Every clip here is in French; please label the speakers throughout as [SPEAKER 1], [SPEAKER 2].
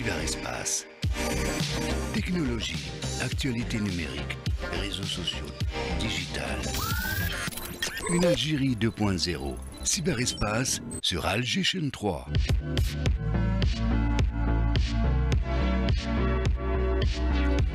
[SPEAKER 1] Cyberespace. Technologie, actualité numérique, réseaux sociaux, digital. Une Algérie 2.0. Cyberespace sur Algérie 3.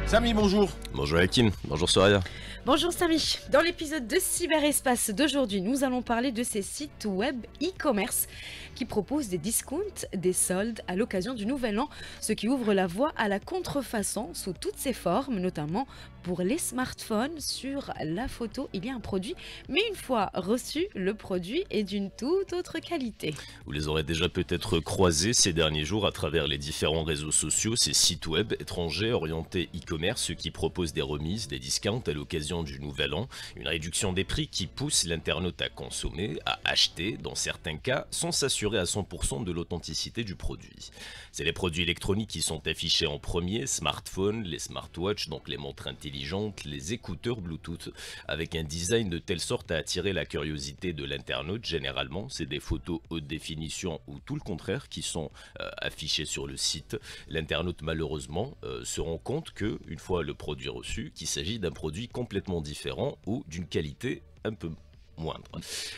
[SPEAKER 1] Samy, bonjour. Bonjour Hakim, bonjour Soraya. Bonjour Samy. Dans l'épisode de Cyberespace d'aujourd'hui, nous allons parler de ces sites web e-commerce qui proposent des discounts, des soldes à l'occasion du nouvel an, ce qui ouvre la voie à la contrefaçon sous toutes ses formes, notamment pour les smartphones. Sur la photo, il y a un produit, mais une fois reçu, le produit est d'une toute autre qualité. Vous les aurez déjà peut-être croisés ces derniers jours à travers les différents réseaux sociaux, ces sites web étrangers orientés e-commerce qui proposent des remises, des discounts à l'occasion du nouvel an, une réduction des prix qui pousse l'internaute à consommer, à acheter, dans certains cas, sans s'assurer à 100% de l'authenticité du produit. C'est les produits électroniques qui sont affichés en premier, smartphones, les smartwatches, donc les montres intelligentes, les écouteurs Bluetooth, avec un design de telle sorte à attirer la curiosité de l'internaute. Généralement, c'est des photos haute définition ou tout le contraire qui sont euh, affichées sur le site l'internaute malheureusement euh, se rend compte que, une fois le produit reçu, qu'il s'agit d'un produit complètement différent ou d'une qualité un peu moindre.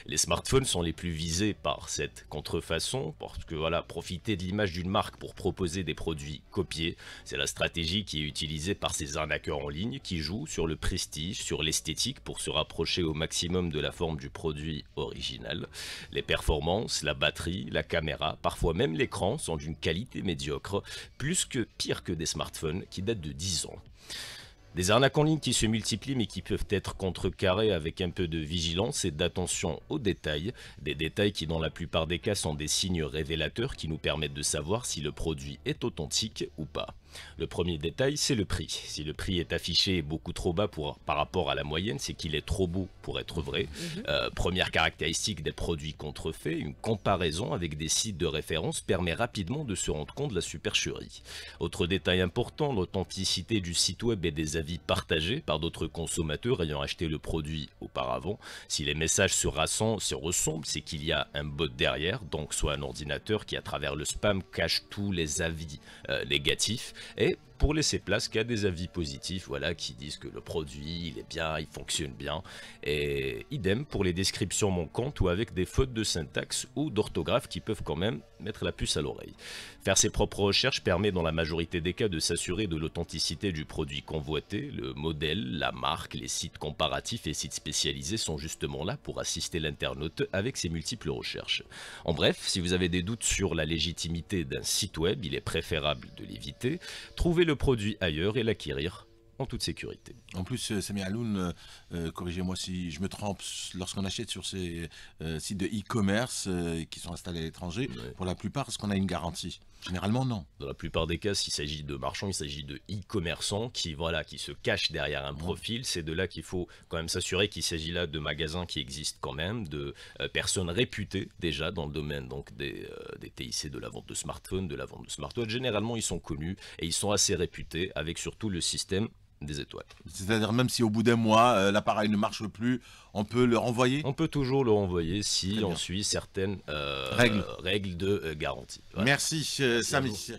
[SPEAKER 1] Les smartphones sont les plus visés par cette contrefaçon, parce que voilà, profiter de l'image d'une marque pour proposer des produits copiés, c'est la stratégie qui est utilisée par ces arnaqueurs en ligne qui jouent sur le prestige, sur l'esthétique pour se rapprocher au maximum de la forme du produit original. Les performances, la batterie, la caméra, parfois même l'écran sont d'une qualité médiocre, plus que pire que des smartphones qui datent de 10 ans. Des arnaques en ligne qui se multiplient mais qui peuvent être contrecarrées avec un peu de vigilance et d'attention aux détails, des détails qui dans la plupart des cas sont des signes révélateurs qui nous permettent de savoir si le produit est authentique ou pas. Le premier détail, c'est le prix. Si le prix est affiché beaucoup trop bas par rapport à la moyenne, c'est qu'il est trop beau pour être vrai. Mhm. Euh, première caractéristique des produits contrefaits, une comparaison avec des sites de référence permet rapidement de se rendre compte de la supercherie. Autre détail important, l'authenticité du site web et des avis Partagé par d'autres consommateurs ayant acheté le produit auparavant. Si les messages se rassemblent, se ressemblent, c'est qu'il y a un bot derrière, donc soit un ordinateur qui à travers le spam cache tous les avis euh, négatifs. Et pour laisser place qu'à des avis positifs, voilà, qui disent que le produit, il est bien, il fonctionne bien. Et idem pour les descriptions manquantes ou avec des fautes de syntaxe ou d'orthographe qui peuvent quand même mettre la puce à l'oreille. Faire ses propres recherches permet dans la majorité des cas de s'assurer de l'authenticité du produit convoité. Le modèle, la marque, les sites comparatifs et sites spécialisés sont justement là pour assister l'internaute avec ses multiples recherches. En bref, si vous avez des doutes sur la légitimité d'un site web, il est préférable de l'éviter. Trouvez le produit ailleurs et l'acquérir en toute sécurité. En plus, euh, Samir Aloun, euh, euh, corrigez-moi si je me trompe, lorsqu'on achète sur ces sites de e-commerce qui sont installés à l'étranger, pour la plupart, est-ce qu'on a une garantie Généralement, non. Dans la plupart des cas, s'il s'agit de marchands, il s'agit de e-commerçants qui, voilà, qui se cachent derrière un mm. profil. C'est de là qu'il faut quand même s'assurer qu'il s'agit là de magasins qui existent quand même, de euh, personnes réputées déjà dans le domaine donc des, euh, des, TIC, de la vente de smartphones, de la vente de smartwatch. Généralement, ils sont connus et ils sont assez réputés avec surtout le système des étoiles. C'est-à-dire même si au bout d'un mois, euh, l'appareil ne marche plus, on peut le renvoyer On peut toujours le renvoyer si on suit certaines euh, règles. de euh, garantie. Merci Samy.